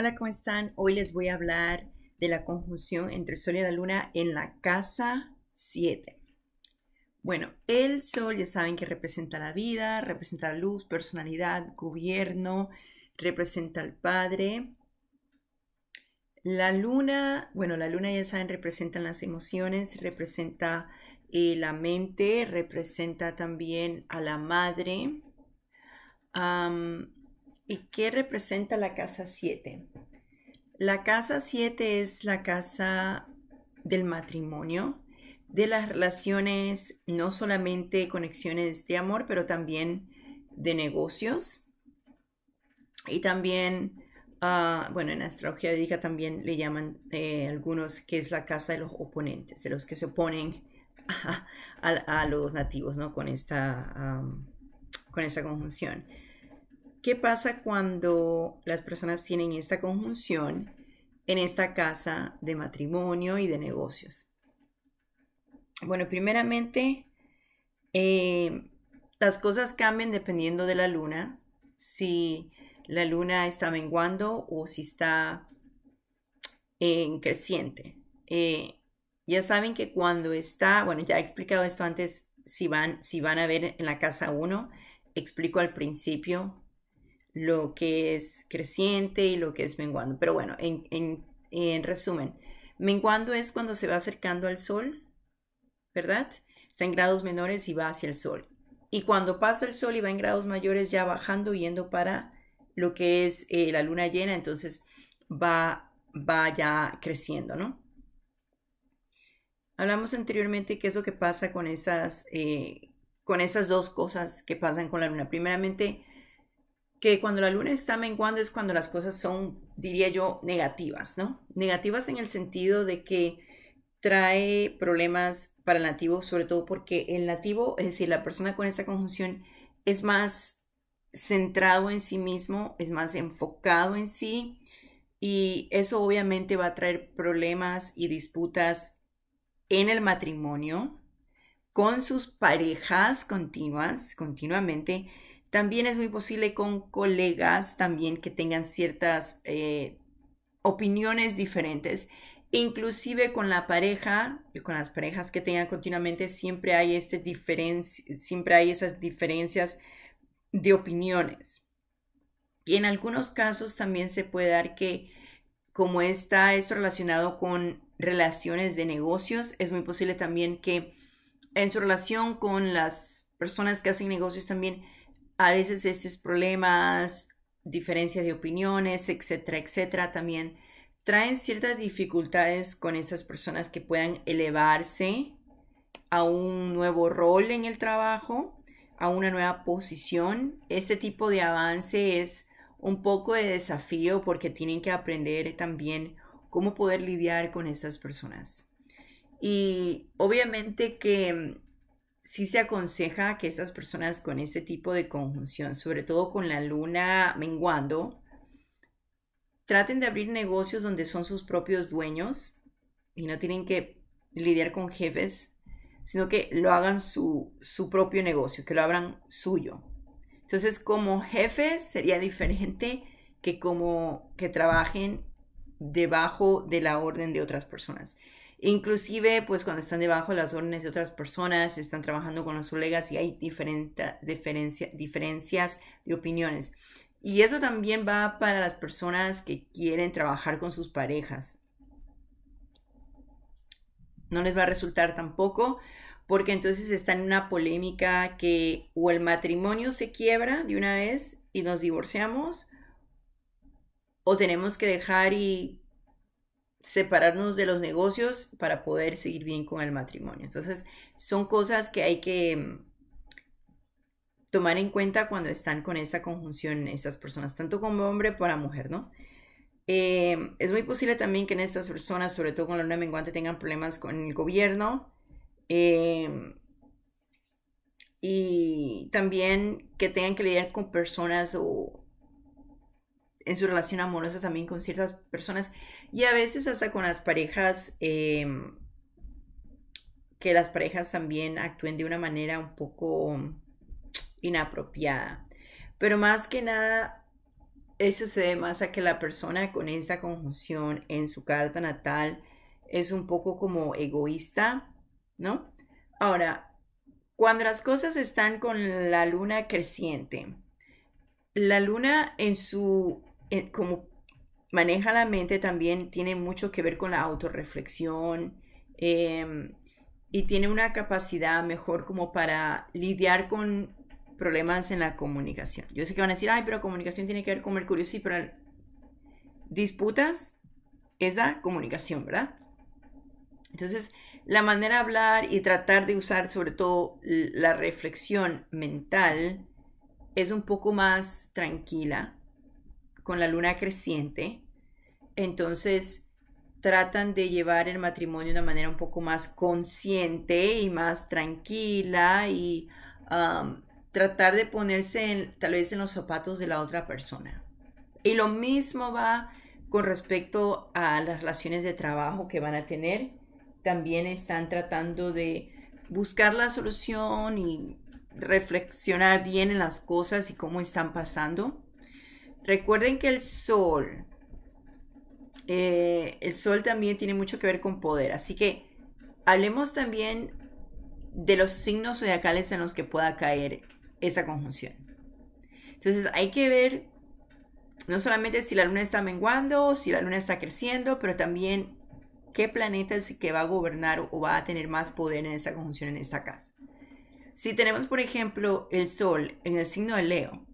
Hola, ¿cómo están? Hoy les voy a hablar de la conjunción entre el Sol y la Luna en la casa 7. Bueno, el Sol ya saben que representa la vida, representa la luz, personalidad, gobierno, representa al Padre. La Luna, bueno, la Luna ya saben representa las emociones, representa eh, la mente, representa también a la Madre. ¿Y qué representa la casa 7? La casa 7 es la casa del matrimonio, de las relaciones, no solamente conexiones de amor, pero también de negocios. Y también, ah, bueno, en astrología dedica también le llaman eh, algunos que es la casa de los oponentes, de los que se oponen a, los nativos, ¿no? Con esta, con esta conjunción. ¿Qué pasa cuando las personas tienen esta conjunción en esta casa de matrimonio y de negocios? Bueno, primeramente, eh, las cosas cambian dependiendo de la luna. Si la luna está menguando o si está en creciente. Eh, ya saben que cuando está, bueno, ya he explicado esto antes, si van, si van a ver en la casa 1, explico al principio lo que es creciente y lo que es menguando. Pero bueno, en, resumen, menguando es cuando se va acercando al sol, ¿verdad? Está en grados menores y va hacia el sol. Y cuando pasa el sol y va en grados mayores, ya bajando, yendo para lo que es eh, la luna llena, entonces va, va ya creciendo, ¿no? Hablamos anteriormente qué es lo que pasa con estas, eh, con esas dos cosas que pasan con la luna. Primeramente, que cuando la luna está menguando es cuando las cosas son, diría yo, negativas, ¿no? Negativas en el sentido de que trae problemas para el nativo, sobre todo porque el nativo, es decir, la persona con esta conjunción, es más centrado en sí mismo, es más enfocado en sí, y eso obviamente va a traer problemas y disputas en el matrimonio, con sus parejas continuas, continuamente, también es muy posible con colegas también que tengan ciertas eh, opiniones diferentes. Inclusive con la pareja, con las parejas que tengan continuamente, siempre hay, este siempre hay esas diferencias de opiniones. Y en algunos casos también se puede dar que, como está esto relacionado con relaciones de negocios, es muy posible también que en su relación con las personas que hacen negocios también a veces estos problemas, diferencias de opiniones, etcétera, etcétera, también traen ciertas dificultades con estas personas que puedan elevarse a un nuevo rol en el trabajo, a una nueva posición. Este tipo de avance es un poco de desafío porque tienen que aprender también cómo poder lidiar con estas personas. Y obviamente que sí se aconseja que estas personas con este tipo de conjunción, sobre todo con la luna menguando, traten de abrir negocios donde son sus propios dueños y no tienen que lidiar con jefes, sino que lo hagan su, su propio negocio, que lo abran suyo. Entonces, como jefes sería diferente que como que trabajen debajo de la orden de otras personas. Inclusive, pues cuando están debajo de las órdenes de otras personas, están trabajando con los colegas y hay diferencias de opiniones. Y eso también va para las personas que quieren trabajar con sus parejas. No les va a resultar tampoco porque entonces está en una polémica que o el matrimonio se quiebra de una vez y nos divorciamos, o tenemos que dejar y separarnos de los negocios para poder seguir bien con el matrimonio. Entonces, son cosas que hay que mm, tomar en cuenta cuando están con esta conjunción estas personas, tanto como hombre para mujer, ¿no? Eh, es muy posible también que en estas personas, sobre todo con la luna menguante, tengan problemas con el gobierno. Eh, y también que tengan que lidiar con personas o en su relación amorosa también con ciertas personas y a veces hasta con las parejas, em, que las parejas también actúen de una manera un poco inapropiada. Pero más que nada, eso se debe más a que la persona con esta conjunción en su carta natal es un poco como egoísta, ¿no? Ahora, cuando las cosas están con la luna creciente, la luna en su como maneja la mente también tiene mucho que ver con la autorreflexión em, y tiene una capacidad mejor como para lidiar con problemas en la comunicación. Yo sé que van a decir, ay, pero comunicación tiene que ver con Mercurio, sí, pero disputas esa comunicación, ¿verdad? Entonces, la manera de hablar y tratar de usar sobre todo la reflexión mental es un poco más tranquila con la luna creciente, entonces tratan de llevar el matrimonio de una manera un poco más consciente y más tranquila y um, tratar de ponerse tal vez en los zapatos de la otra persona. Y lo mismo va con respecto a las relaciones de trabajo que van a tener. También están tratando de buscar la solución y reflexionar bien en las cosas y cómo están pasando. Recuerden que el sol, eh, el sol también tiene mucho que ver con poder. Así que hablemos también de los signos zodiacales en los que pueda caer esa conjunción. Entonces hay que ver no solamente si la luna está menguando, o si la luna está creciendo, pero también qué planeta es que va a gobernar o va a tener más poder en esta conjunción en esta casa. Si tenemos, por ejemplo, el sol en el signo de Leo,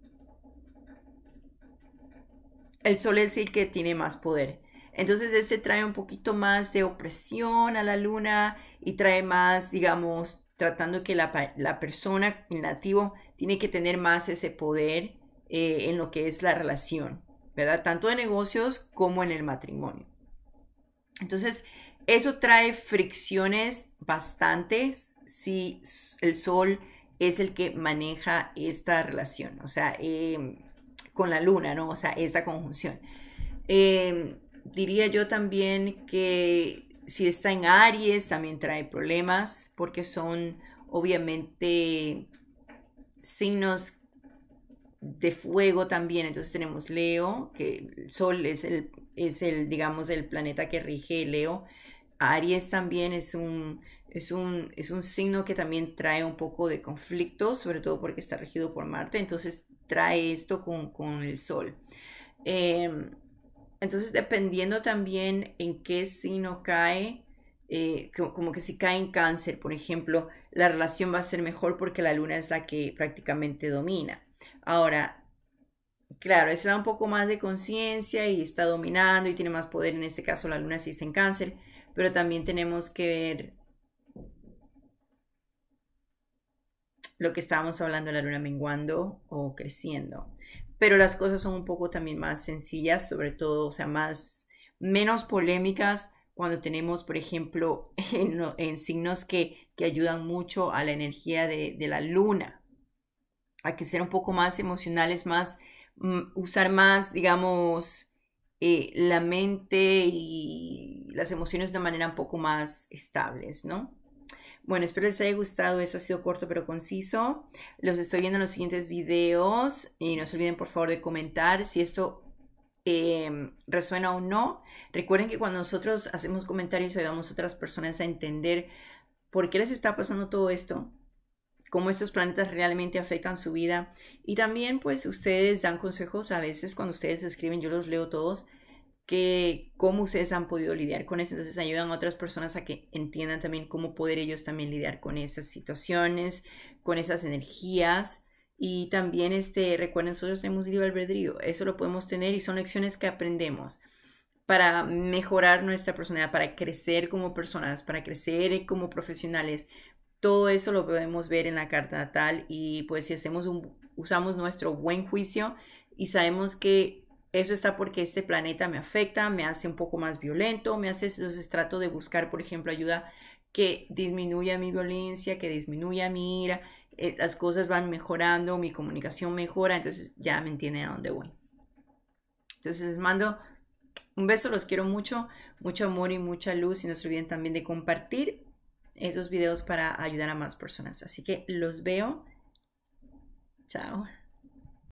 el sol es el que tiene más poder. Entonces este trae un poquito más de opresión a la luna y trae más, digamos, tratando que la, persona, el nativo, tiene que tener más ese poder eh, en lo que es la relación, ¿verdad? Tanto de negocios como en el matrimonio. Entonces, eso trae fricciones bastantes si el sol es el que maneja esta relación. O sea, em, con la luna, ¿no? O sea, esta conjunción. Em, diría yo también que si está en Aries también trae problemas porque son obviamente signos de fuego también. Entonces tenemos Leo, que el Sol es el, es el digamos, el planeta que rige Leo. Aries también es un, es un, es un signo que también trae un poco de conflicto, sobre todo porque está regido por Marte. Entonces trae esto con, el sol. Em, entonces, dependiendo también en qué signo cae, eh, como, que si cae en cáncer, por ejemplo, la relación va a ser mejor porque la luna es la que prácticamente domina. Ahora, claro, eso da un poco más de conciencia y está dominando y tiene más poder, en este caso la luna si está en cáncer, pero también tenemos que ver lo que estábamos hablando, la luna menguando o creciendo. Pero las cosas son un poco también más sencillas, sobre todo, o sea, más, menos polémicas cuando tenemos, por ejemplo, en, signos que, que, ayudan mucho a la energía de, la luna. Hay que ser un poco más emocionales, más, mm, usar más, digamos, eh, la mente y las emociones de una manera un poco más estables, ¿no? Bueno, espero les haya gustado. Eso ha sido corto pero conciso. Los estoy viendo en los siguientes videos. Y no se olviden, por favor, de comentar si esto em, resuena o no. Recuerden que cuando nosotros hacemos comentarios ayudamos a otras personas a entender por qué les está pasando todo esto, cómo estos planetas realmente afectan su vida. Y también, pues, ustedes dan consejos a veces cuando ustedes escriben, yo los leo todos que cómo ustedes han podido lidiar con eso. Entonces ayudan a otras personas a que entiendan también cómo poder ellos también lidiar con esas situaciones, con esas energías. Y también este, recuerden, nosotros tenemos libre albedrío, eso lo podemos tener y son lecciones que aprendemos para mejorar nuestra personalidad, para crecer como personas, para crecer como profesionales. Todo eso lo podemos ver en la carta natal y pues si hacemos un, usamos nuestro buen juicio y sabemos que eso está porque este planeta me afecta, me hace un poco más violento, me hace, entonces trato de buscar, por ejemplo, ayuda que disminuya mi violencia, que disminuya mi ira, eh, las cosas van mejorando, mi comunicación mejora, entonces ya me entiende a dónde voy. Entonces les mando un beso, los quiero mucho, mucho amor y mucha luz y no se olviden también de compartir esos videos para ayudar a más personas. Así que los veo. Chao.